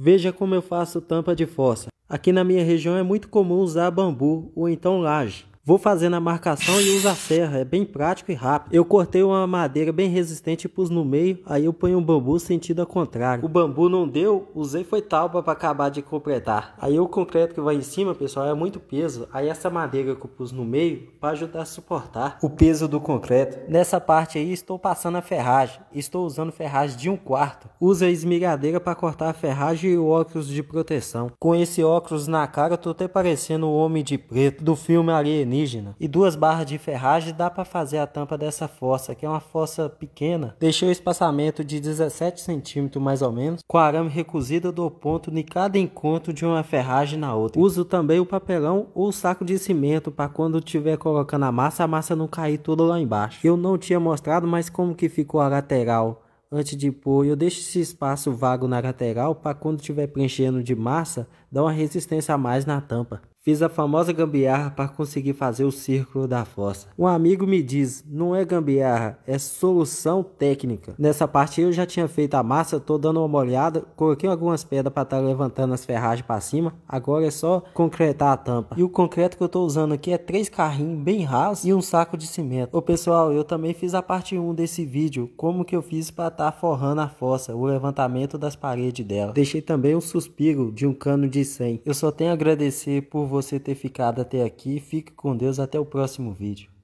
Veja como eu faço tampa de fossa. Aqui na minha região é muito comum usar bambu ou então laje. Vou fazendo a marcação e uso a serra, é bem prático e rápido. Eu cortei uma madeira bem resistente e pus no meio, aí eu ponho um bambu sentido ao contrário. O bambu não deu, usei foi talpa para acabar de completar. Aí o concreto que vai em cima, pessoal, é muito peso, aí essa madeira que eu pus no meio para ajudar a suportar o peso do concreto. Nessa parte aí estou passando a ferragem, estou usando ferragem de um quarto. Usa a esmigadeira para cortar a ferragem e o óculos de proteção. Com esse óculos na cara, estou tô até parecendo o Homem de Preto do filme Alienígena alienígena. E duas barras de ferragem dá para fazer a tampa dessa fossa, que é uma fossa pequena. Deixei o espaçamento de 17 centímetros mais ou menos, com arame recuzido do dou ponto em cada encontro de uma ferragem na outra. Uso também o papelão ou saco de cimento para quando tiver colocando a massa, a massa não cair toda lá embaixo. Eu não tinha mostrado, mas como que ficou a lateral antes de pôr, eu deixo esse espaço vago na lateral para quando estiver preenchendo de massa, dar uma resistência a mais na tampa. Fiz a famosa gambiarra para conseguir fazer o círculo da fossa. Um amigo me diz: não é gambiarra, é solução técnica. Nessa parte eu já tinha feito a massa, estou dando uma olhada, coloquei algumas pedras para estar tá levantando as ferragens para cima. Agora é só concretar a tampa. E o concreto que eu estou usando aqui é três carrinhos bem rasos e um saco de cimento. Ô pessoal, eu também fiz a parte 1 desse vídeo, como que eu fiz para estar tá forrando a fossa, o levantamento das paredes dela. Deixei também um suspiro de um cano de 100. Eu só tenho a agradecer por você ter ficado até aqui. Fique com Deus até o próximo vídeo.